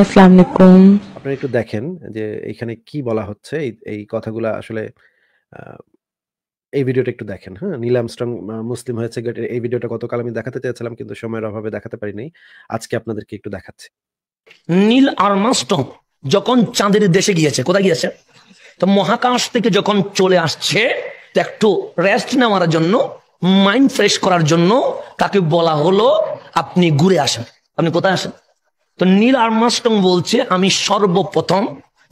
আসসালামু আলাইকুম আপনারা একটু দেখেন যে এখানে কি বলা হচ্ছে এই কথাগুলো আসলে এই ভিডিওটা একটু দেখেন হ্যাঁ নীল আমস্ট্রং মুসলিম হয়েছে এই ভিডিওটা গতকাল আমি দেখাতে চেয়েছিলাম কিন্তু সময়ের অভাবে দেখাতে পারিনি আজকে আপনাদেরকে একটু দেখাচ্ছি নীল আর্মাস্ট্রং যখন চাঁদের দেশে গিয়েছে কোথায় গিয়েছে তো মহাকাশ থেকে যখন চলে আসছে একটু রেস্ট নেওয়ার জন্য মাইন্ড ফ্রেশ করার জন্য তাকে বলা হলো আপনি ঘুরে আসেন আপনি কোথায় আসেন তো নীল আর্মাস্টং বলছে আমি সর্বপ্রথম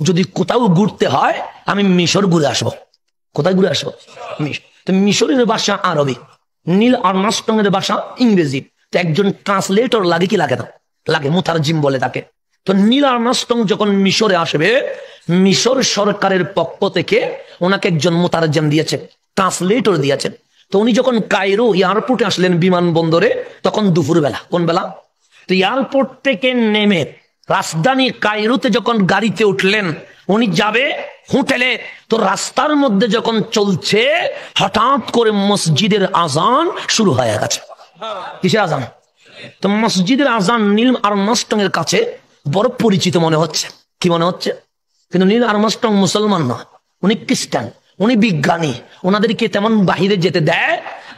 যদি কোথাও ঘুরতে হয় আমি মিশর ঘুরে আসবো কোথায় ঘুরে আসবো তো মিশরের ভাষা আরবি নীল আর্মাস্টং এর ভাষা ইংরেজি তো একজন ট্রান্সলেটর লাগে কি লাগে না লাগে জিম বলে তাকে তো নীল আর্মাস্টং যখন মিশরে আসবে মিশর সরকারের পক্ষ থেকে ওনাকে একজন জিম দিয়েছে ট্রান্সলেটর দিয়েছেন তো উনি যখন কায়রো এয়ারপোর্টে আসলেন বিমানবন্দরে তখন দুপুরবেলা কোন বেলা রিয়ালপোর্ট থেকে নেমে রাজধানী কায়রুতে যখন গাড়িতে উঠলেন উনি যাবে হোটেলে তো রাস্তার মধ্যে যখন চলছে হঠাৎ করে মসজিদের আজান শুরু হয়ে গেছে কিসের আজান তো মসজিদের আজান নীল আর্মস্টং এর কাছে বড় পরিচিত মনে হচ্ছে কি মনে হচ্ছে কিন্তু নীল আর্মস্টং মুসলমান নয় উনি খ্রিস্টান উনি বিজ্ঞানী ওনাদেরকে তেমন বাহিরে যেতে দেয়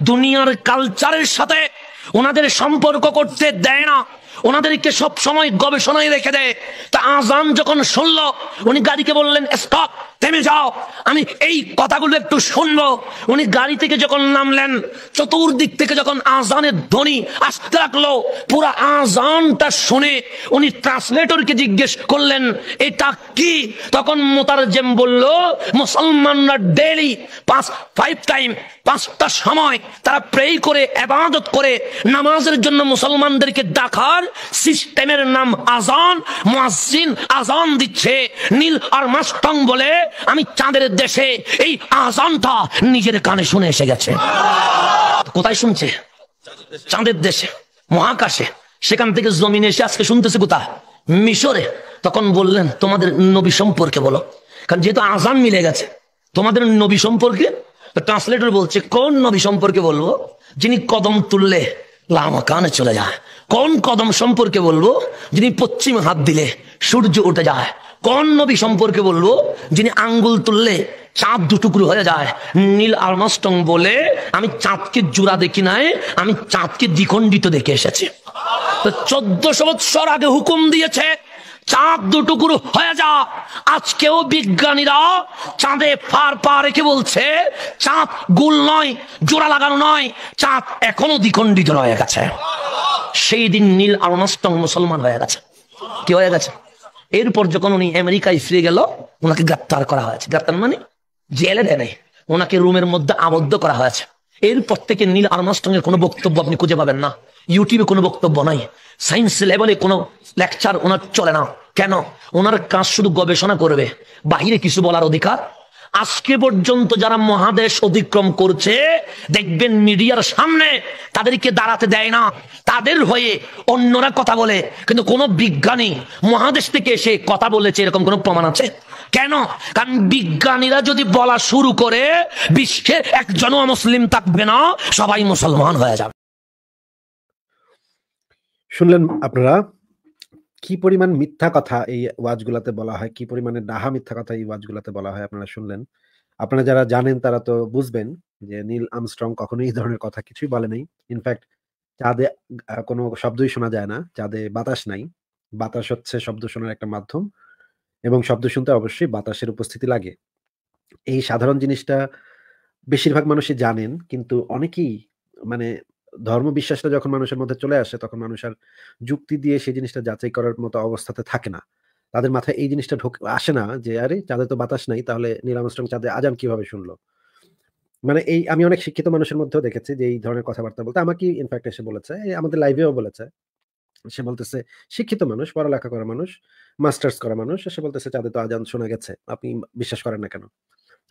দুনিয়ার কালচারের সাথে ওনাদের সম্পর্ক করতে দেয় না ওনাদেরকে সব সময় গবেষণায় রেখে দেয় তা আজান যখন শুনলো উনি গাড়িকে বললেন স্টপ থেমে যাও আমি এই কথাগুলো একটু শুনব উনি গাড়ি থেকে যখন নামলেন চতুর্দিক থেকে যখন আজানের ধ্বনি আসতে লাগলো পুরো আজানটা শুনে উনি ট্রান্সলেটরকে জিজ্ঞেস করলেন এটা কি তখন মোতার জেম বলল মুসলমানরা ডেলি পাঁচ ফাইভ টাইম পাঁচটা সময় তারা প্রেই করে আবাদত করে নামাজের জন্য মুসলমানদেরকে দেখার সিস্টেমের নাম আজান মুয়াজ্জিন আজান দিচ্ছে নীল আর মাস্টং বলে আমি চাঁদের দেশে এই আজানটা নিজের কানে শুনে এসে গেছে কোথায় শুনছে চাঁদের দেশে মহাকাশে সেখান থেকে জমিনে এসে আজকে শুনতেছে কোথা মিশরে তখন বললেন তোমাদের নবী সম্পর্কে বলো কারণ যেহেতু আজান মিলে গেছে তোমাদের নবী সম্পর্কে ট্রান্সলেটর বলছে কোন নবী সম্পর্কে বলবো যিনি কদম তুললে লামা কানে চলে যায় কোন কদম সম্পর্কে বলবো যিনি পশ্চিম হাত দিলে সূর্য উঠে যায় কোন নবী সম্পর্কে বলবো যিনি আঙ্গুল তুললে চাঁদ দুটুকরো হয়ে যায় নীল আলমাস্টং বলে আমি চাঁদকে জোড়া দেখি নাই আমি চাঁদকে দ্বিখণ্ডিত দেখে এসেছি তো চোদ্দশো বৎসর আগে হুকুম দিয়েছে চাঁদ দুটুকুরু হয়ে যা আজকেও বিজ্ঞানীরা চাঁদে ফার পা রেখে বলছে চাঁদ গুল নয় জোড়া লাগানো নয় চাঁদ এখনো দ্বিখণ্ডিত রয়ে গেছে সেই দিন নীল আর্মস্টং মুসলমান হয়ে গেছে কি হয়ে গেছে এরপর যখন উনি আমেরিকায় ফিরে গেল ওনাকে গ্রেপ্তার করা হয়েছে গ্রেপ্তার মানে জেলে দেয় নাই ওনাকে রুমের মধ্যে আবদ্ধ করা হয়েছে এরপর থেকে নীল আর্মস্টং এর কোনো বক্তব্য আপনি খুঁজে পাবেন না ইউটিউবে কোনো বক্তব্য নাই সায়েন্স লেভেলে কোনো লেকচার ওনার চলে না কেন ওনার কাজ শুধু গবেষণা করবে বাহিরে কিছু বলার অধিকার আজকে পর্যন্ত যারা মহাদেশ অতিক্রম করছে দেখবেন মিডিয়ার সামনে তাদেরকে দাঁড়াতে দেয় না তাদের হয়ে অন্যরা কথা বলে কিন্তু কোনো বিজ্ঞানী মহাদেশ থেকে এসে কথা বলেছে এরকম কোনো প্রমাণ আছে কেন কারণ বিজ্ঞানীরা যদি বলা শুরু করে বিশ্বে একজন মুসলিম থাকবে না সবাই মুসলমান হয়ে যাবে শুনলেন আপনারা কি পরিমাণ মিথ্যা কথা এই ওয়াজগুলাতে বলা হয় কি পরিমাণে ডাহা মিথ্যা কথা এই ওয়াজগুলাতে বলা হয় আপনারা শুনলেন আপনারা যারা জানেন তারা তো বুঝবেন যে নীল আমস্ট্রং কখনোই এই ধরনের কথা কিছুই বলে নাই ইনফ্যাক্ট চাঁদে কোনো শব্দই শোনা যায় না চাঁদে বাতাস নাই বাতাস হচ্ছে শব্দ শোনার একটা মাধ্যম এবং শব্দ শুনতে অবশ্যই বাতাসের উপস্থিতি লাগে এই সাধারণ জিনিসটা বেশিরভাগ মানুষই জানেন কিন্তু অনেকেই মানে ধর্ম বিশ্বাসটা যখন মানুষের মধ্যে চলে আসে তখন মানুষ আর যুক্তি দিয়ে সেই জিনিসটা যাচাই করার মতো অবস্থাতে থাকে না তাদের মাথায় এই জিনিসটা ঢোকে আসে না যে আরে চাঁদের তো বাতাস নাই তাহলে নীল আমস্ট্রং চাঁদে আজান কিভাবে শুনলো মানে এই আমি অনেক শিক্ষিত মানুষের মধ্যেও দেখেছি যে এই ধরনের কথাবার্তা বলতে আমাকে ইনফ্যাক্ট এসে বলেছে আমাদের লাইভেও বলেছে সে বলতেছে শিক্ষিত মানুষ পড়ালেখা করা মানুষ মাস্টার্স করা মানুষ সে বলতেছে চাঁদে তো আজান শোনা গেছে আপনি বিশ্বাস করেন না কেন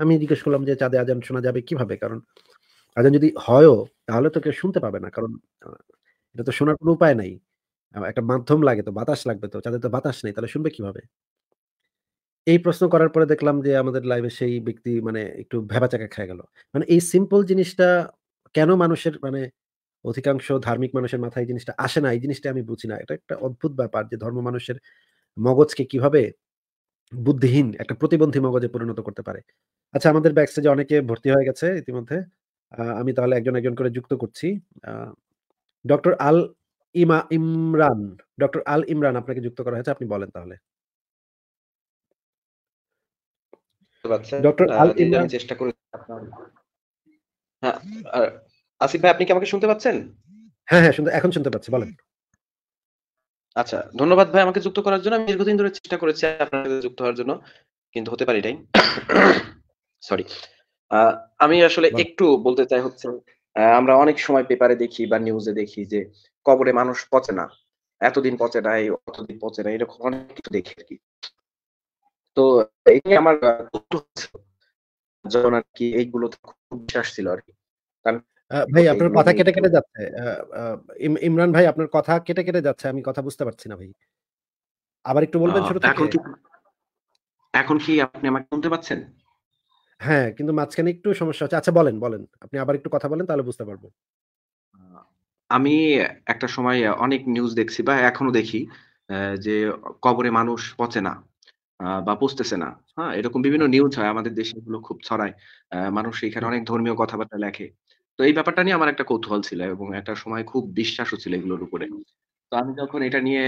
আমি জিজ্ঞেস করলাম যে চাঁদে আজান শোনা যাবে কিভাবে কারণ আজান আচ্ছা, যদি হয়ও তাহলে তো কেউ শুনতে পাবে না কারণ এটা তো শোনার কোনো উপায় নাই একটা মাধ্যম লাগে তো বাতাস লাগবে তো যাদের তো বাতাস নেই তাহলে শুনবে কিভাবে এই প্রশ্ন করার পরে দেখলাম যে আমাদের লাইভে সেই ব্যক্তি মানে একটু ভেবাচাকা খেয়ে গেল মানে এই সিম্পল জিনিসটা কেন মানুষের মানে অধিকাংশ ধার্মিক মানুষের মাথায় এই জিনিসটা আসে না এই জিনিসটা আমি বুঝি না এটা একটা অদ্ভুত ব্যাপার যে ধর্ম মানুষের মগজকে কিভাবে বুদ্ধিহীন একটা প্রতিবন্ধী মগজে পরিণত করতে পারে আচ্ছা আমাদের যে অনেকে ভর্তি হয়ে গেছে ইতিমধ্যে আমি তাহলে একজন একজন করে যুক্ত করছি ডক্টর আল ইমা ইমরান ডক্টর আল ইমরান আপনাকে যুক্ত করা হয়েছে আপনি বলেন তাহলে ডক্টর আল ইমরান চেষ্টা করে হ্যাঁ আসিফ ভাই আপনি কি আমাকে শুনতে পাচ্ছেন হ্যাঁ হ্যাঁ শুনতে এখন শুনতে পাচ্ছি বলেন আচ্ছা ধন্যবাদ ভাই আমাকে যুক্ত করার জন্য আমি দীর্ঘদিন ধরে চেষ্টা করেছি আপনাকে যুক্ত হওয়ার জন্য কিন্তু হতে পারি নাই সরি আমি আসলে একটু বলতে চাই হচ্ছে আমরা অনেক সময় পেপারে দেখি বা নিউজে দেখি যে কবরে মানুষ পচে না এতদিন পচে না অতদিন পচে না এরকম অনেক কিছু দেখি আর কি তো এই আমার যখন আর কি এইগুলোতে খুব বিশ্বাস ছিল আর কি কারণ ভাই আপনার কথা কেটে কেটে যাচ্ছে ইমরান ভাই আপনার কথা কেটে কেটে যাচ্ছে আমি কথা বুঝতে পারছি না ভাই আবার একটু বলবেন শুরু থেকে এখন কি আপনি আমাকে শুনতে পাচ্ছেন হ্যাঁ কিন্তু মাঝখানে একটু সমস্যা হচ্ছে আচ্ছা বলেন বলেন আপনি আবার একটু কথা বলেন তাহলে বুঝতে পারবো আমি একটা সময় অনেক নিউজ দেখছি বা এখনো দেখি যে কবরে মানুষ পচে না বা পচতেছে না হ্যাঁ এরকম বিভিন্ন নিউজ আচ্ছা। হয় আমাদের দেশে এগুলো খুব ছড়ায় মানুষ এখানে অনেক ধর্মীয় কথাবার্তা লেখে তো এই ব্যাপারটা নিয়ে আমার একটা কৌতূহল ছিল এবং একটা সময় খুব বিশ্বাসও ছিল এগুলোর উপরে তো আমি যখন এটা নিয়ে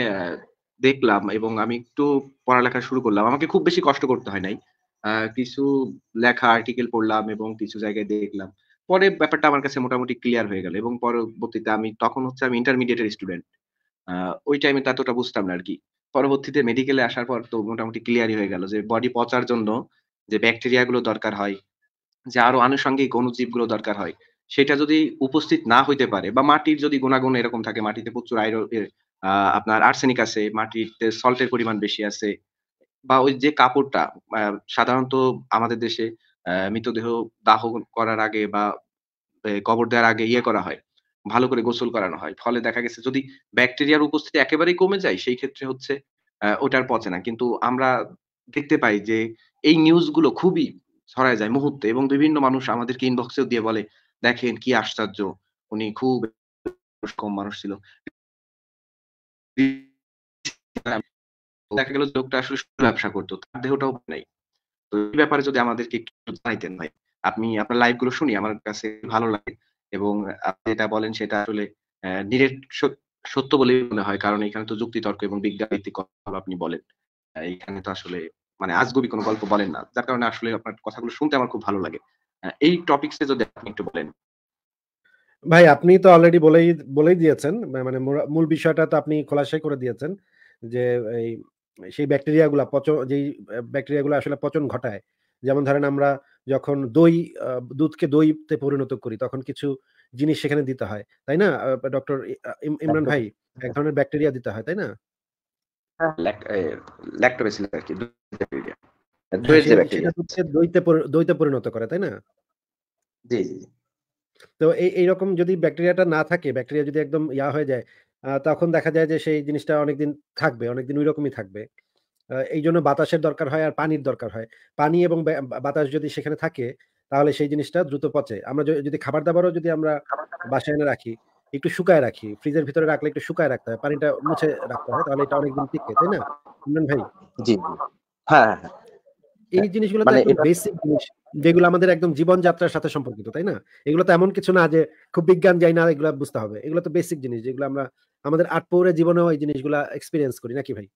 দেখলাম এবং আমি একটু পড়ালেখা শুরু করলাম আমাকে খুব বেশি কষ্ট করতে হয় নাই কিছু লেখা আর্টিকেল পড়লাম এবং কিছু জায়গায় দেখলাম পরে ব্যাপারটা আমার কাছে মোটামুটি ক্লিয়ার হয়ে গেল এবং পরবর্তীতে আমি তখন হচ্ছে আমি ইন্টারমিডিয়েটের স্টুডেন্ট ওই টাইমে তো বুঝতাম না আর কি পরবর্তীতে মেডিকেলে আসার পর তো মোটামুটি ক্লিয়ারই হয়ে গেল যে বডি পচার জন্য যে ব্যাকটেরিয়াগুলো দরকার হয় যে আরো আনুষঙ্গিক অণুজীবগুলো দরকার হয় সেটা যদি উপস্থিত না হইতে পারে বা মাটির যদি গুণাগুণ এরকম থাকে মাটিতে প্রচুর আয়রন আপনার আর্সেনিক আছে মাটিতে সল্টের পরিমাণ বেশি আছে বা ওই যে কাপড়টা সাধারণত আমাদের দেশে মৃতদেহ দাহ করার আগে বা কবর দেওয়ার আগে ইয়ে করা হয় ভালো করে গোসল করানো হয় ফলে দেখা গেছে যদি ব্যাকটেরিয়ার উপস্থিতি একেবারেই কমে যায় সেই ক্ষেত্রে হচ্ছে ওটার পচে না কিন্তু আমরা দেখতে পাই যে এই নিউজগুলো খুবই ছড়ায় যায় মুহূর্তে এবং বিভিন্ন মানুষ আমাদেরকে ইনবক্সেও দিয়ে বলে দেখেন কি আশ্চর্য উনি খুব কম মানুষ ছিল দেখা গেল লোকটা আসলে ব্যবসা করতো তার দেহটাও নাই তো এই ব্যাপারে যদি আমাদেরকে একটু জানাইতেন ভাই আপনি আপনার লাইভ গুলো শুনি আমার কাছে ভালো লাগে এবং আপনি যেটা বলেন সেটা আসলে সত্য বলে মনে হয় কারণ এখানে তো যুক্তি তর্ক এবং বিজ্ঞান ভিত্তিক আপনি বলেন এখানে তো আসলে মানে আজগবি কোনো গল্প বলেন না যার কারণে আসলে আপনার কথাগুলো শুনতে আমার খুব ভালো লাগে এই টপিকসে যদি আপনি একটু বলেন ভাই আপনি তো অলরেডি বলেই বলেই দিয়েছেন মানে মূল বিষয়টা তো আপনি খোলাসাই করে দিয়েছেন যে এই সেই ব্যাকটেরিয়াগুলো পচন যেই ব্যাকটেরিয়াগুলো আসলে পচন ঘটায় যেমন ধরেন আমরা যখন দই দুধকে দইতে পরিণত করি তখন কিছু জিনিস সেখানে দিতে হয় তাই না ডক্টর ইমরান ভাই এক ধরনের ব্যাকটেরিয়া দিতে হয় তাই না হ্যাঁ, হ্যাঁ, হ্যাঁ, দইতে পরিণত করে তাই না তো এই এইরকম যদি ব্যাকটেরিয়াটা না থাকে ব্যাকটেরিয়া যদি একদম ইয়া হয়ে যায় তখন দেখা যায় যে সেই জিনিসটা অনেকদিন থাকবে অনেকদিন ওই রকমই থাকবে এই জন্য বাতাসের দরকার হয় আর পানির দরকার হয় পানি এবং বাতাস যদি সেখানে থাকে তাহলে সেই জিনিসটা দ্রুত পচে আমরা যদি খাবার দাবারও যদি আমরা বাসায় এনে রাখি একটু শুকায় রাখি ফ্রিজের ভিতরে রাখলে একটু শুকায় রাখতে হয় পানিটা মুছে রাখতে হয় তাহলে এটা অনেকদিন টিকে তাই না ইমরান ভাই জি হ্যাঁ, হ্যাঁ, হ্যাঁ এই জিনিসগুলো তো বেসিক জিনিস যেগুলো আমাদের একদম জীবনযাত্রার সাথে সম্পর্কিত তাই না এগুলো তো এমন কিছু না যে খুব বিজ্ঞান যাই না এগুলো বুঝতে হবে এগুলো তো বেসিক জিনিস যেগুলো আমরা আমাদের আট পৌরের জীবনেও এই জিনিসগুলা এক্সপিরিয়েন্স করি নাকি ভাই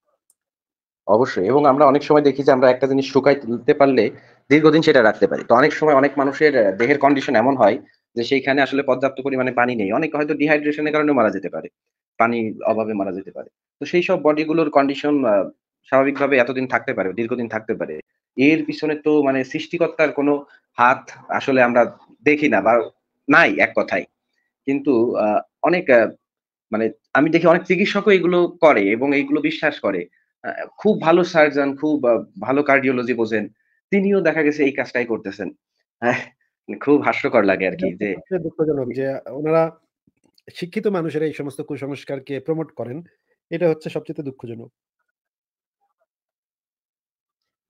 অবশ্যই এবং আমরা অনেক সময় দেখি যে আমরা একটা জিনিস শুকাই তুলতে পারলে দীর্ঘদিন সেটা রাখতে পারি তো অনেক সময় অনেক মানুষের দেহের কন্ডিশন এমন হয় যে সেইখানে আসলে পর্যাপ্ত পরিমাণে পানি নেই অনেক হয়তো ডিহাইড্রেশনের কারণে মারা যেতে পারে পানি অভাবে মারা যেতে পারে তো সেই সব বডিগুলোর কন্ডিশন স্বাভাবিকভাবে এতদিন থাকতে পারে দীর্ঘদিন থাকতে পারে এর পিছনে তো মানে সৃষ্টিকর্তার কোনো হাত আসলে আমরা দেখি না বা নাই এক কথায় কিন্তু অনেক মানে আমি দেখি অনেক চিকিৎসকও এগুলো করে এবং এইগুলো বিশ্বাস করে খুব ভালো সার্জন খুব ভালো কার্ডিওলজি বোঝেন তিনিও দেখা গেছে এই কাজটাই করতেছেন হ্যাঁ, মানে খুব হাস্যকর লাগে আর কি যে দুঃখজনক যে ওনারা শিক্ষিত মানুষেরা এই সমস্ত কুসংস্কারকে প্রমোট করেন এটা হচ্ছে সবচেয়ে দুঃখজনক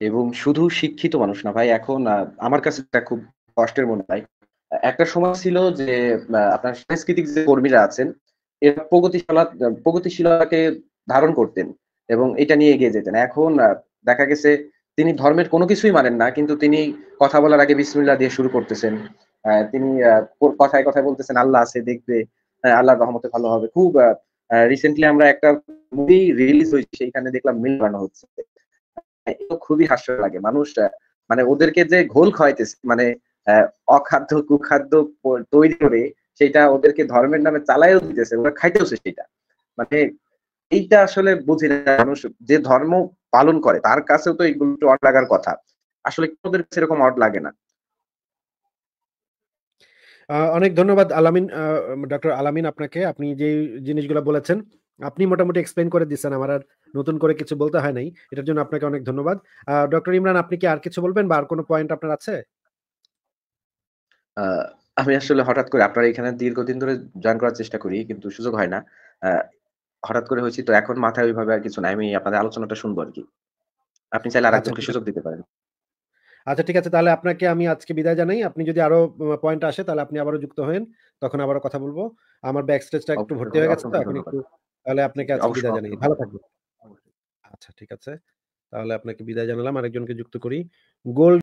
এবং শুধু শিক্ষিত মানুষ না ভাই এখন আমার কাছে এটা খুব কষ্টের মনে হয় একটা সময় ছিল যে আপনার সাংস্কৃতিক যে কর্মীরা আছেন এরা প্রগতিশীলা প্রগতিশীলতাকে ধারণ করতেন এবং এটা নিয়ে এগিয়ে যেতেন এখন দেখা গেছে তিনি ধর্মের কোনো কিছুই মানেন না কিন্তু তিনি কথা বলার আগে বিসমিল্লা দিয়ে শুরু করতেছেন তিনি কথায় কথায় বলতেছেন আল্লাহ আছে দেখবে আল্লাহর রহমতে ভালো হবে খুব রিসেন্টলি আমরা একটা মুভি রিলিজ হয়েছে সেইখানে দেখলাম মিল বানো হচ্ছে খুবই হাস্য লাগে মানুষ মানে ওদেরকে যে ঘোল খাওয়াইতেছে মানে অখাদ্য কুখাদ্য তৈরি করে সেটা ওদেরকে ধর্মের নামে চালাইও দিতেছে ওরা খাইতেও সেটা মানে এইটা আসলে বুঝি না মানুষ যে ধর্ম পালন করে তার কাছেও তো এইগুলো অট লাগার কথা আসলে ওদের সেরকম অট লাগে না অনেক ধন্যবাদ আলামিন ডক্টর আলামিন আপনাকে আপনি যে জিনিসগুলো বলেছেন আপনি মোটামুটি এক্সপ্লেন করে দিচ্ছেন আমার আর নতুন করে কিছু বলতে হয় নাই এটার জন্য আপনাকে অনেক ধন্যবাদ ডক্টর ইমরান আপনি কি আর কিছু বলবেন বা আর কোনো পয়েন্ট আপনার আছে আমি আসলে হঠাৎ করে আপনার এখানে দীর্ঘদিন ধরে জয়েন করার চেষ্টা করি কিন্তু সুযোগ হয় না হঠাৎ করে হয়েছি তো এখন মাথায় ওইভাবে আর কিছু নাই আমি আপনাদের আলোচনাটা শুনবো আর কি আপনি চাইলে আর একজনকে আচ্ছা, সুযোগ দিতে পারেন আচ্ছা ঠিক আছে তাহলে আপনাকে আমি আজকে বিদায় জানাই আপনি যদি আরো পয়েন্ট আসে তাহলে আপনি আবারও যুক্ত হন তখন আবারও কথা বলবো আমার ব্যাক স্টেজটা একটু ভর্তি হয়ে গেছে তো অসংখ্য এখন একটু তাহলে আপনাকে আজকে বিদায় জানাই ভালো থাকবেন আচ্ছা ঠিক আছে তাহলে আপনাকে বিদায় জানালাম আরেকজনকে যুক্ত করি গোল